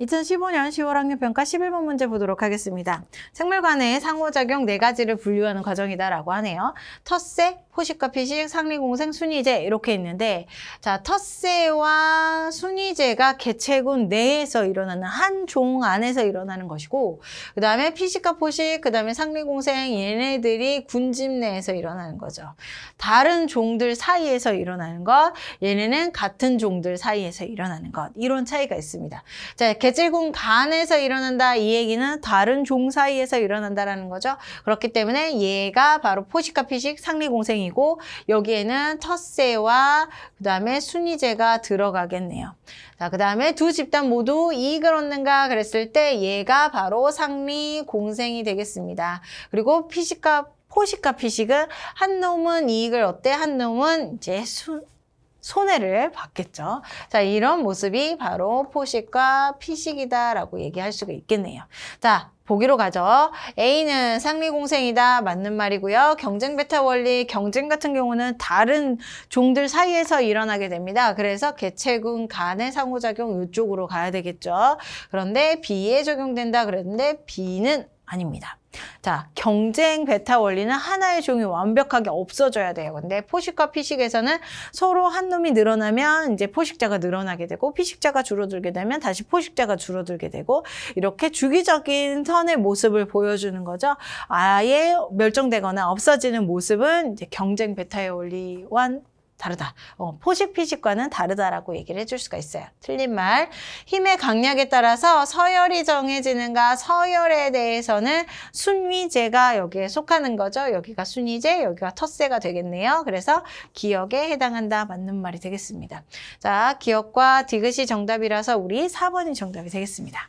2015년 10월 학년평가 11번 문제 보도록 하겠습니다. 생물관의 상호작용 네가지를 분류하는 과정이다라고 하네요. 텃세, 포식과 피식, 상리공생, 순위제 이렇게 있는데 자 텃세와 순위제가 개체군 내에서 일어나는 한 종 안에서 일어나는 것이고 그 다음에 피식과 포식, 그 다음에 상리공생 얘네들이 군집 내에서 일어나는 거죠. 다른 종들 사이에서 일어나는 것, 얘네는 같은 종들 사이에서 일어나는 것 이런 차이가 있습니다. 자, 개 대질궁 간에서 일어난다 이 얘기는 다른 종 사이에서 일어난다라는 거죠. 그렇기 때문에 얘가 바로 포식과 피식 상리공생이고 여기에는 텃세와 그 다음에 순위제가 들어가겠네요. 자, 그 다음에 두 집단 모두 이익을 얻는가 그랬을 때 얘가 바로 상리공생이 되겠습니다. 그리고 피식과 포식과 피식은 한 놈은 이익을 얻되 한 놈은 이제 순, 손해를 받겠죠. 자, 이런 모습이 바로 포식과 피식이다라고 얘기할 수가 있겠네요. 자, 보기로 가죠. A는 상리공생이다. 맞는 말이고요. 경쟁 베타 원리, 경쟁 같은 경우는 다른 종들 사이에서 일어나게 됩니다. 그래서 개체군 간의 상호작용 이쪽으로 가야 되겠죠. 그런데 B에 적용된다 그랬는데 B는 아닙니다. 자, 경쟁 베타 원리는 하나의 종이 완벽하게 없어져야 돼요. 근데 포식과 피식에서는 서로 한 놈이 늘어나면 이제 포식자가 늘어나게 되고 피식자가 줄어들게 되면 다시 포식자가 줄어들게 되고 이렇게 주기적인 선의 모습을 보여주는 거죠. 아예 멸종되거나 없어지는 모습은 이제 경쟁 베타의 원리와 다르다. 어, 포식 피식과는 다르다라고 얘기를 해줄 수가 있어요. 틀린 말. 힘의 강약에 따라서 서열이 정해지는가 서열에 대해서는 순위제가 여기에 속하는 거죠. 여기가 순위제, 여기가 텃세가 되겠네요. 그래서 기억에 해당한다. 맞는 말이 되겠습니다. 자, 기억과 디귿이 정답이라서 우리 4번이 정답이 되겠습니다.